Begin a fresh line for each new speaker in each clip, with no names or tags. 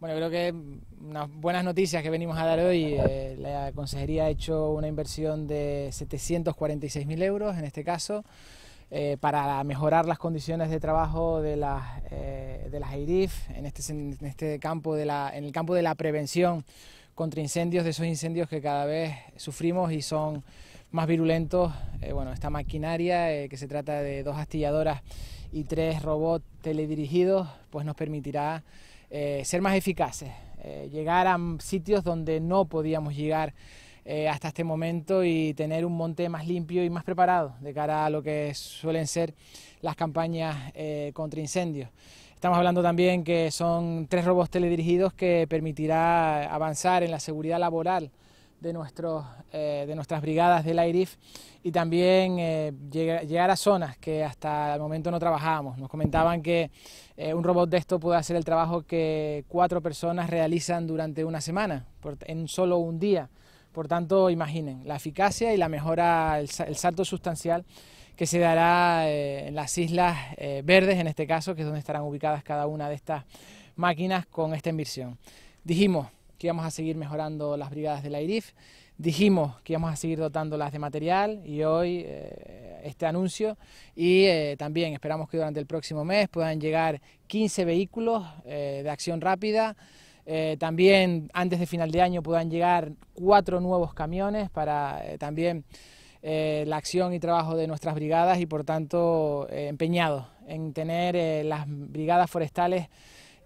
Bueno, creo que unas buenas noticias que venimos a dar hoy. Eh, la consejería ha hecho una inversión de 746.000 euros en este caso. Eh, para mejorar las condiciones de trabajo de las, eh, de las AIRIF en este, en este campo de la, en el campo de la prevención contra incendios, de esos incendios que cada vez sufrimos y son más virulentos. bueno, esta maquinaria, que se trata de dos astilladoras y tres robots teledirigidos, pues nos permitirá eh, ser más eficaces, eh, llegar a sitios donde no podíamos llegar eh, hasta este momento y tener un monte más limpio y más preparado de cara a lo que suelen ser las campañas contra incendios. Estamos hablando también que son tres robots teledirigidos que permitirá avanzar en la seguridad laboral de, nuestros, eh, de nuestras brigadas del AIRIF y también eh, llegar, a zonas que hasta el momento no trabajábamos. Nos comentaban que eh, un robot de esto puede hacer el trabajo que cuatro personas realizan durante una semana, en solo un día. Por tanto, imaginen la eficacia y la mejora, el, el salto sustancial que se dará en las islas verdes, en este caso, que es donde estarán ubicadas cada una de estas máquinas con esta inversión. Dijimos, que íbamos a seguir mejorando las brigadas de la IRIF, dijimos que íbamos a seguir dotándolas de material y hoy eh, este anuncio y eh, también esperamos que durante el próximo mes puedan llegar 15 vehículos eh, de acción rápida. también antes de final de año puedan llegar cuatro nuevos camiones para también la acción y trabajo de nuestras brigadas y por tanto empeñados en tener las brigadas forestales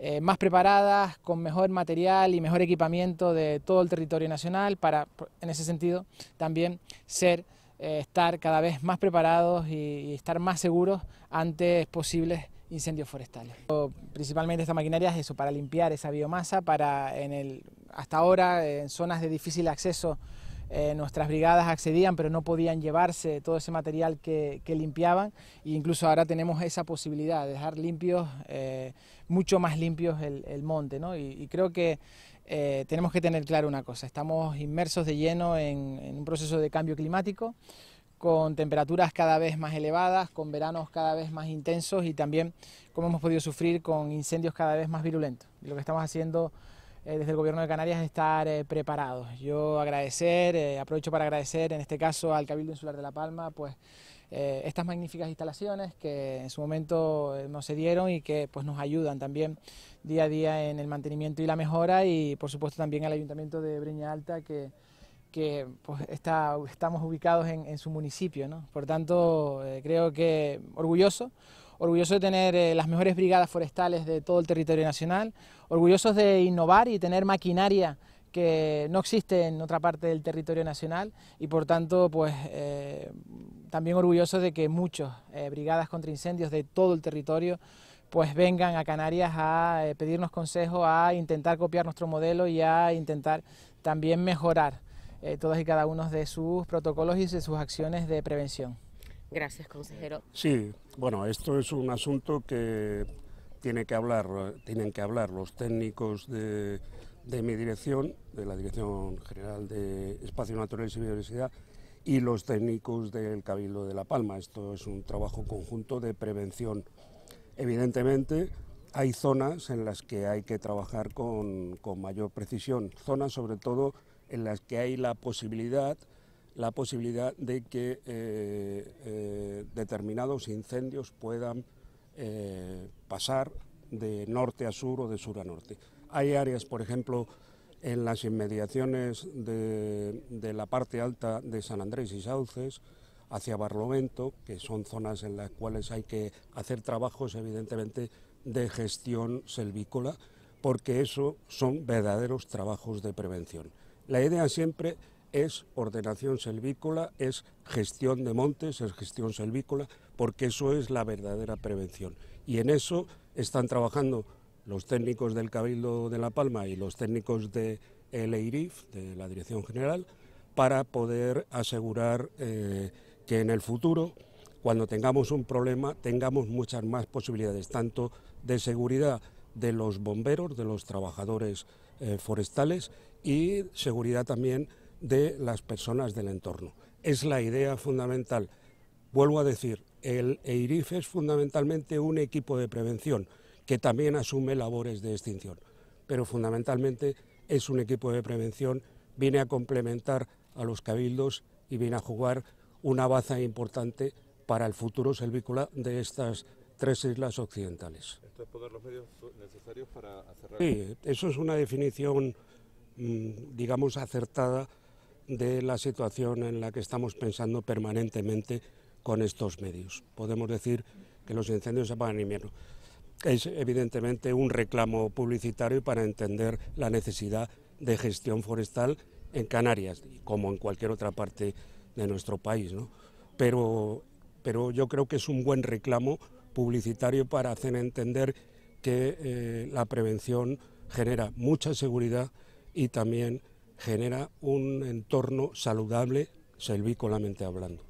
eh, más preparadas, con mejor material y mejor equipamiento de todo el territorio nacional para, en ese sentido, también ser, eh, estar cada vez más preparados y, estar más seguros ante posibles incendios forestales. Principalmente esta maquinaria es eso, para limpiar esa biomasa, para en el, hasta ahora en zonas de difícil acceso eh, nuestras brigadas accedían pero no podían llevarse todo ese material que, limpiaban e incluso ahora tenemos esa posibilidad de dejar limpios, eh, mucho más limpios el, monte y, creo que eh, tenemos que tener claro una cosa, estamos inmersos de lleno en, en un proceso de cambio climático con temperaturas cada vez más elevadas, con veranos cada vez más intensos y también como hemos podido sufrir con incendios cada vez más virulentos. Y lo que estamos haciendo eh, desde el Gobierno de Canarias estar eh, preparados. Yo agradecer, eh, aprovecho para agradecer en este caso al Cabildo Insular de La Palma, pues estas magníficas instalaciones que en su momento nos dieron y que pues nos ayudan también día a día en el mantenimiento y la mejora y por supuesto también al Ayuntamiento de Breña Alta que pues, está, estamos ubicados en, en su municipio. Por tanto, creo que orgulloso, Orgulloso de tener eh, las mejores brigadas forestales de todo el territorio nacional, orgullosos de innovar y tener maquinaria que no existe en otra parte del territorio nacional y por tanto pues eh, también orgullosos de que muchas eh, brigadas contra incendios de todo el territorio pues vengan a Canarias a pedirnos consejo, a intentar copiar nuestro modelo y a intentar también mejorar todos y cada uno de sus protocolos y de sus acciones de prevención.
Gracias, consejero. Sí, bueno, esto es un asunto que tiene que hablar, tienen que hablar los técnicos de, de mi dirección, de la Dirección General de Espacio, Naturales y Biodiversidad, y los técnicos del Cabildo de La Palma. Esto es un trabajo conjunto de prevención. Evidentemente, hay zonas en las que hay que trabajar con, con mayor precisión, zonas sobre todo en las que hay la posibilidad la posibilidad de que eh, eh, determinados incendios puedan eh, pasar de norte a sur o de sur a norte. Hay áreas, por ejemplo, en las inmediaciones de, de la parte alta de San Andrés y Sauces, hacia Barlovento, que son zonas en las cuales hay que hacer trabajos, evidentemente, de gestión selvícola, porque eso son verdaderos trabajos de prevención. La idea siempre es ordenación selvícola, es gestión de montes, es gestión selvícola, porque eso es la verdadera prevención. Y en eso están trabajando los técnicos del Cabildo de La Palma y los técnicos de EIRIF, de la Dirección General, para poder asegurar eh, que en el futuro, cuando tengamos un problema, tengamos muchas más posibilidades, tanto de seguridad de los bomberos, de los trabajadores eh, forestales y seguridad también de las personas del entorno. Es la idea fundamental. Vuelvo a decir, el EIRIF e es fundamentalmente un equipo de prevención que también asume labores de extinción, pero fundamentalmente es un equipo de prevención, viene a complementar a los cabildos y viene a jugar una baza importante para el futuro selvícola de estas tres islas occidentales. ¿Esto es poner los medios necesarios para Sí, eso es una definición, mm, digamos, acertada de la situación en la que estamos pensando permanentemente con estos medios. Podemos decir que los incendios se apagan en invierno. Es evidentemente un reclamo publicitario para entender la necesidad de gestión forestal en Canarias, como en cualquier otra parte de nuestro país. Pero, pero yo creo que es un buen reclamo publicitario para hacer entender que eh, la prevención genera mucha seguridad y también genera un entorno saludable, selvícolamente hablando.